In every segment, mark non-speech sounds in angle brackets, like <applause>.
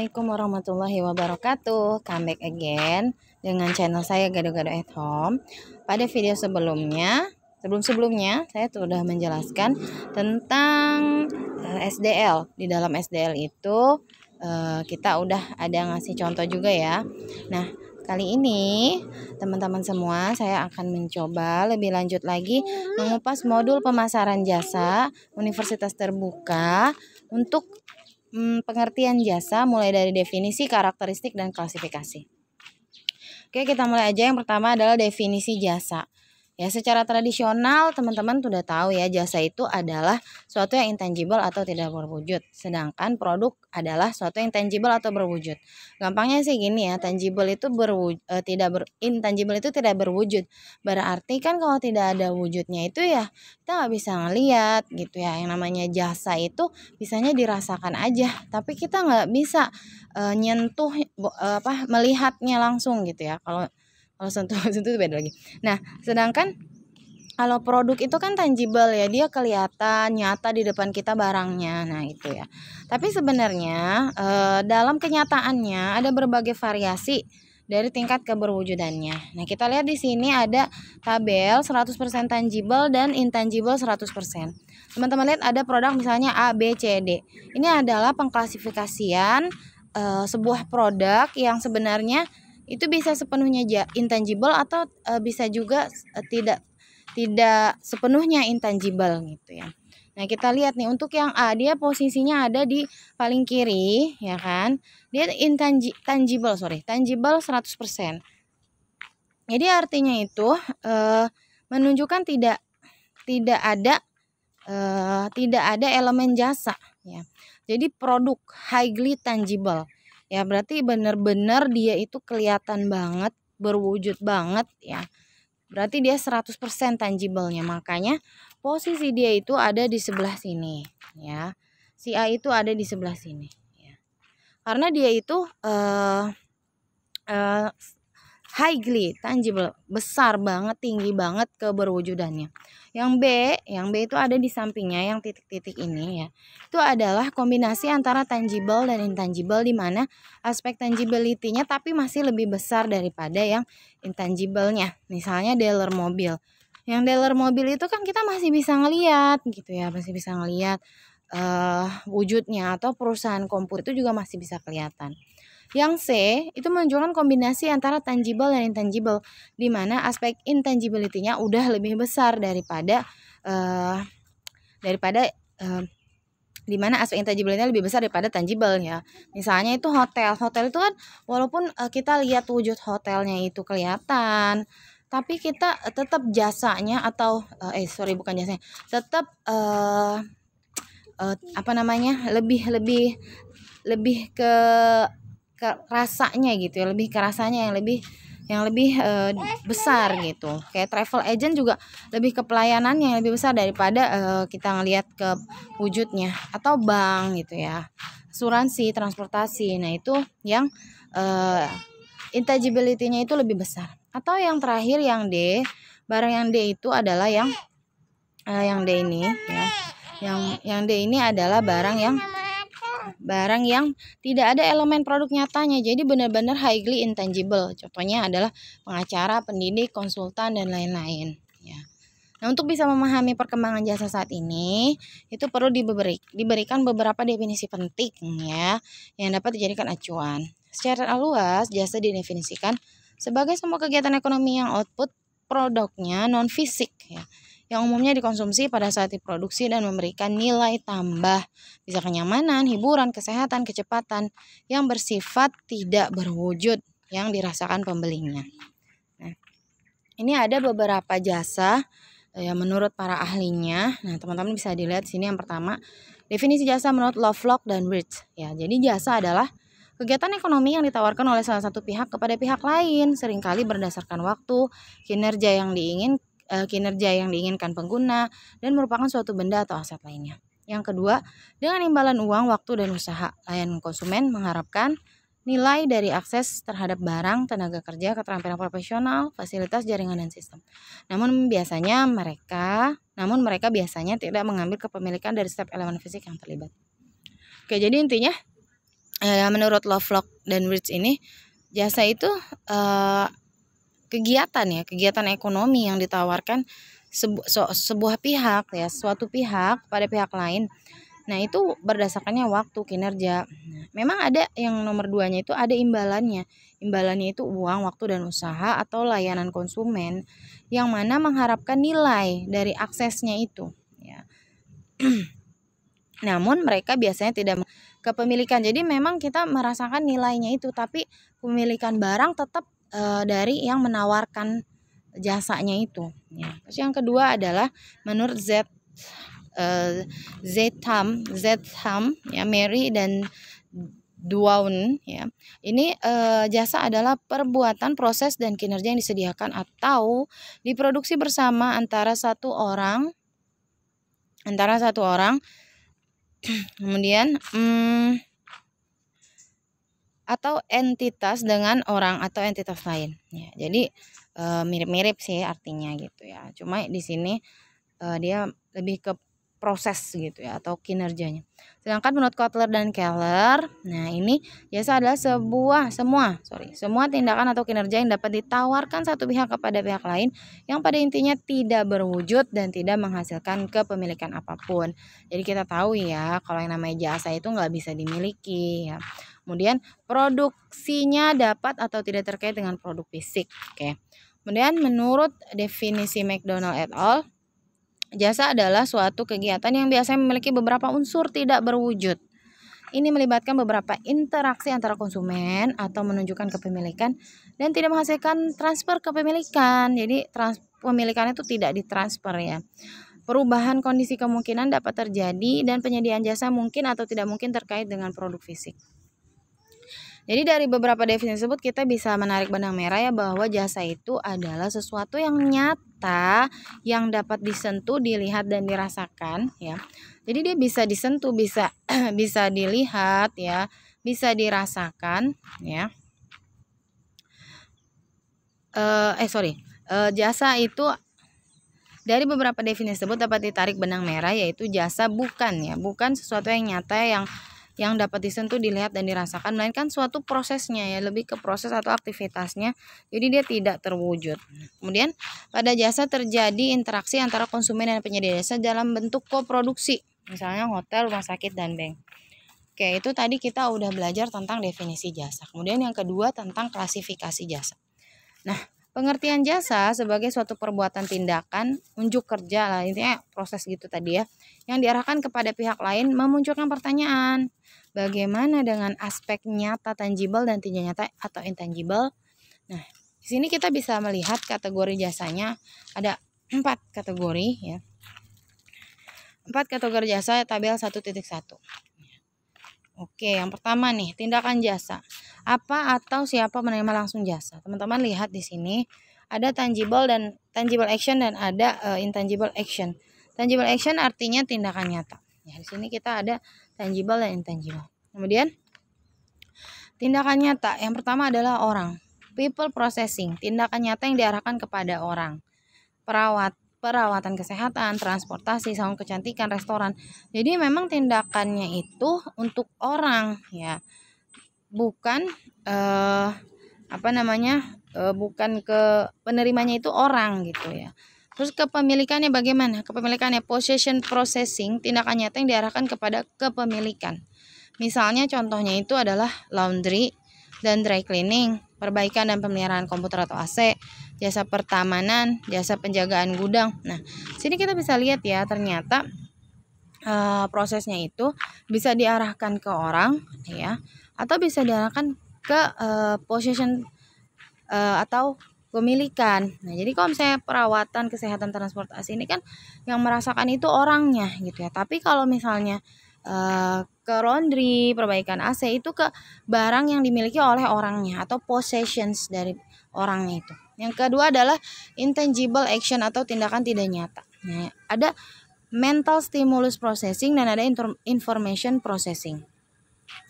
Assalamualaikum warahmatullahi wabarakatuh Come back again Dengan channel saya Gado-Gado at Home Pada video sebelumnya Sebelum-sebelumnya saya sudah menjelaskan Tentang eh, SDL Di dalam SDL itu eh, Kita udah ada ngasih contoh juga ya Nah kali ini teman-teman semua saya akan mencoba lebih lanjut lagi Mengupas modul pemasaran jasa Universitas Terbuka Untuk hmm, pengertian jasa mulai dari definisi, karakteristik, dan klasifikasi. Oke, kita mulai aja. Yang pertama adalah definisi jasa. Ya, secara tradisional teman-teman sudah tahu ya jasa itu adalah suatu yang intangible atau tidak berwujud. Sedangkan produk adalah suatu yang tangible atau berwujud. Gampangnya sih gini ya, tangible itu berwujud eh, tidak ber intangible itu tidak berwujud. Berarti kan kalau tidak ada wujudnya itu ya kita nggak bisa ngelihat gitu ya. Yang namanya jasa itu bisanya dirasakan aja, tapi kita nggak bisa eh, nyentuh eh, apa melihatnya langsung gitu ya. Kalau kalau sentuh <laughs> sentuh itu beda lagi nah sedangkan kalau produk itu kan tangible ya dia kelihatan nyata di depan kita barangnya nah itu ya tapi sebenarnya e, dalam kenyataannya ada berbagai variasi dari tingkat keberwujudannya. Nah, kita lihat di sini ada tabel 100% tangible dan intangible 100%. Teman-teman lihat ada produk misalnya A, B, C, D. Ini adalah pengklasifikasian e, sebuah produk yang sebenarnya itu bisa sepenuhnya intangible atau e, bisa juga e, tidak tidak sepenuhnya intangible gitu ya. Nah, kita lihat nih untuk yang A dia posisinya ada di paling kiri ya kan. Dia intangible sorry, tangible 100%. Jadi artinya itu e, menunjukkan tidak tidak ada e, tidak ada elemen jasa ya. Jadi produk highly tangible ya berarti benar-benar dia itu kelihatan banget berwujud banget ya berarti dia 100% tangible-nya makanya posisi dia itu ada di sebelah sini ya si A itu ada di sebelah sini ya. karena dia itu uh, uh, highly tangible besar banget tinggi banget keberwujudannya yang B yang B itu ada di sampingnya yang titik-titik ini ya itu adalah kombinasi antara tangible dan intangible di mana aspek tangibility-nya tapi masih lebih besar daripada yang intangible-nya misalnya dealer mobil yang dealer mobil itu kan kita masih bisa ngeliat gitu ya masih bisa ngeliat uh, wujudnya atau perusahaan kompor itu juga masih bisa kelihatan yang C itu menunjukkan kombinasi antara tangible dan intangible, di mana aspek intangibility-nya udah lebih besar daripada uh, daripada uh, di mana aspek intangible-nya lebih besar daripada tangible ya. Misalnya itu hotel. Hotel itu kan walaupun uh, kita lihat wujud hotelnya itu kelihatan, tapi kita uh, tetap jasanya atau uh, eh sorry bukan jasanya, tetap uh, uh, apa namanya? lebih lebih lebih ke ke rasanya gitu ya lebih kerasanya yang lebih yang lebih e, besar gitu kayak travel agent juga lebih ke pelayanan yang lebih besar daripada e, kita ngelihat ke wujudnya atau bank gitu ya asuransi transportasi nah itu yang uh, intangibility-nya itu lebih besar atau yang terakhir yang D barang yang D itu adalah yang e, yang D ini ya yang yang D ini adalah barang yang barang yang tidak ada elemen produk nyatanya. Jadi benar-benar highly intangible. Contohnya adalah pengacara, pendidik, konsultan dan lain-lain, ya. Nah, untuk bisa memahami perkembangan jasa saat ini, itu perlu diberi, diberikan beberapa definisi penting ya yang dapat dijadikan acuan. Secara luas, jasa didefinisikan sebagai semua kegiatan ekonomi yang output produknya non fisik ya yang umumnya dikonsumsi pada saat diproduksi dan memberikan nilai tambah, bisa kenyamanan, hiburan, kesehatan, kecepatan yang bersifat tidak berwujud yang dirasakan pembelinya. Nah, ini ada beberapa jasa eh, yang menurut para ahlinya. Nah, teman-teman bisa dilihat sini yang pertama, definisi jasa menurut Lovelock dan Rich. Ya, jadi jasa adalah kegiatan ekonomi yang ditawarkan oleh salah satu pihak kepada pihak lain, seringkali berdasarkan waktu, kinerja yang diinginkan uh, kinerja yang diinginkan pengguna, dan merupakan suatu benda atau aset lainnya. Yang kedua, dengan imbalan uang, waktu, dan usaha, layanan konsumen mengharapkan nilai dari akses terhadap barang, tenaga kerja, keterampilan profesional, fasilitas, jaringan dan sistem. Namun biasanya mereka, namun mereka biasanya tidak mengambil kepemilikan dari setiap elemen fisik yang terlibat. Oke, jadi intinya eh, menurut Lovelock dan Bridge ini jasa itu eh, kegiatan ya, kegiatan ekonomi yang ditawarkan sebu so sebuah pihak ya, suatu pihak pada pihak lain. Nah, itu berdasarkannya waktu kinerja. Memang ada yang nomor duanya itu ada imbalannya. Imbalannya itu uang, waktu, dan usaha atau layanan konsumen yang mana mengharapkan nilai dari aksesnya itu. Ya. <clears throat> Namun mereka biasanya tidak kepemilikan. Jadi memang kita merasakan nilainya itu, tapi pemilikan barang tetap e, dari yang menawarkan jasanya itu. Ya. Terus yang kedua adalah menurut Z e, eh, Zetham, Zetham ya Mary dan Duaun ya. Ini e, jasa adalah perbuatan, proses dan kinerja yang disediakan atau diproduksi bersama antara satu orang antara satu orang <clears throat> kemudian hmm, atau entitas dengan orang atau entitas lain. Ya, jadi eh, mirip-mirip uh, sih artinya gitu ya. Cuma di sini uh, dia lebih ke proses gitu ya atau kinerjanya. Sedangkan menurut Kotler dan Keller, nah ini jasa adalah sebuah semua, sorry, semua tindakan atau kinerja yang dapat ditawarkan satu pihak kepada pihak lain yang pada intinya tidak berwujud dan tidak menghasilkan kepemilikan apapun. Jadi kita tahu ya kalau yang namanya jasa itu nggak bisa dimiliki ya. Kemudian produksinya dapat atau tidak terkait dengan produk fisik. Oke. Kemudian menurut definisi McDonald et al, Jasa adalah suatu kegiatan yang biasanya memiliki beberapa unsur tidak berwujud. Ini melibatkan beberapa interaksi antara konsumen atau menunjukkan kepemilikan dan tidak menghasilkan transfer kepemilikan. Jadi trans pemilikan itu tidak ditransfer ya. Perubahan kondisi kemungkinan dapat terjadi dan penyediaan jasa mungkin atau tidak mungkin terkait dengan produk fisik. Jadi dari beberapa definisi tersebut kita bisa menarik benang merah ya bahwa jasa itu adalah sesuatu yang nyata yang dapat disentuh, dilihat dan dirasakan ya. Jadi dia bisa disentuh, bisa <clears throat> bisa dilihat ya, bisa dirasakan ya. Uh, eh sorry, uh, jasa itu dari beberapa definisi tersebut dapat ditarik benang merah yaitu jasa bukan ya, bukan sesuatu yang nyata yang yang dapat disentuh, dilihat, dan dirasakan, melainkan suatu prosesnya ya, lebih ke proses atau aktivitasnya. Jadi dia tidak terwujud. Kemudian pada jasa terjadi interaksi antara konsumen dan penyedia jasa dalam bentuk koproduksi, misalnya hotel, rumah sakit, dan bank. Oke, itu tadi kita udah belajar tentang definisi jasa. Kemudian yang kedua tentang klasifikasi jasa. Nah, Pengertian jasa sebagai suatu perbuatan tindakan, unjuk kerja lah intinya proses gitu tadi ya, yang diarahkan kepada pihak lain memunculkan pertanyaan. Bagaimana dengan aspek nyata tangible dan tidak nyata atau intangible? Nah, di sini kita bisa melihat kategori jasanya ada empat kategori ya. Empat kategori jasa tabel satu. Oke, yang pertama nih, tindakan jasa. Apa atau siapa menerima langsung jasa? Teman-teman lihat di sini ada tangible dan tangible action dan ada uh, intangible action. Tangible action artinya tindakan nyata. Ya, di sini kita ada tangible dan intangible. Kemudian tindakan nyata yang pertama adalah orang. People processing, tindakan nyata yang diarahkan kepada orang. Perawat, perawatan kesehatan, transportasi, salon kecantikan, restoran. Jadi memang tindakannya itu untuk orang ya. Bukan eh apa namanya? Eh, bukan ke penerimanya itu orang gitu ya. Terus kepemilikannya bagaimana? Kepemilikannya possession processing, tindakan nyata yang diarahkan kepada kepemilikan. Misalnya contohnya itu adalah laundry dan dry cleaning, perbaikan dan pemeliharaan komputer atau AC, jasa pertamanan, jasa penjagaan gudang. Nah, sini kita bisa lihat ya, ternyata e, prosesnya itu bisa diarahkan ke orang ya, atau bisa diarahkan ke e, eh, possession e, eh, atau pemilikan. Nah, jadi kalau misalnya perawatan kesehatan transportasi ini kan yang merasakan itu orangnya gitu ya. Tapi kalau misalnya e, ke laundry, perbaikan AC itu ke barang yang dimiliki oleh orangnya atau possessions dari orangnya itu. Yang kedua adalah intangible action atau tindakan tidak nyata. Nah, ada mental stimulus processing dan ada information processing.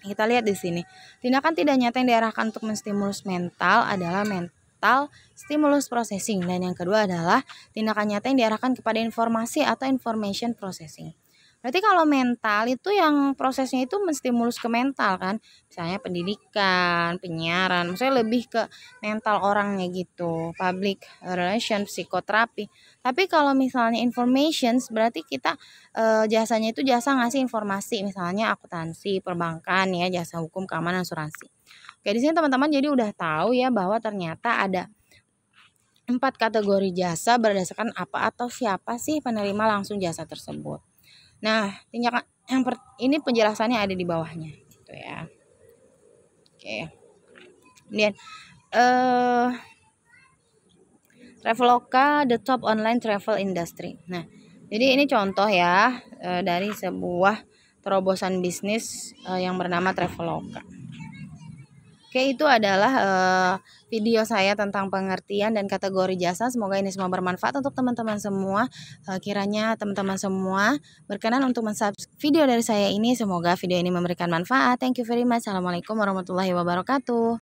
Kita lihat di sini. Tindakan tidak nyata yang diarahkan untuk menstimulus mental adalah mental stimulus processing dan yang kedua adalah tindakan nyata yang diarahkan kepada informasi atau information processing. Berarti kalau mental itu yang prosesnya itu menstimulus ke mental kan. Misalnya pendidikan, penyiaran, maksudnya lebih ke mental orangnya gitu. Public relation, psikoterapi. Tapi kalau misalnya information berarti kita e, jasanya itu jasa ngasih informasi, misalnya akuntansi, perbankan ya, jasa hukum, keamanan, asuransi. Oke, di sini teman-teman jadi udah tahu ya bahwa ternyata ada empat kategori jasa berdasarkan apa atau siapa sih penerima langsung jasa tersebut. Nah, tindakan yang per, ini penjelasannya ada di bawahnya gitu ya. Oke. Kemudian eh uh, Traveloka the top online travel industry. Nah, jadi ini contoh ya uh, dari sebuah terobosan bisnis uh, yang bernama Traveloka. Oke, itu adalah uh, video saya tentang pengertian dan kategori jasa. Semoga ini semua bermanfaat untuk teman-teman semua. Uh, kiranya teman-teman semua berkenan untuk mensubscribe video dari saya ini. Semoga video ini memberikan manfaat. Thank you very much. Assalamualaikum warahmatullahi wabarakatuh.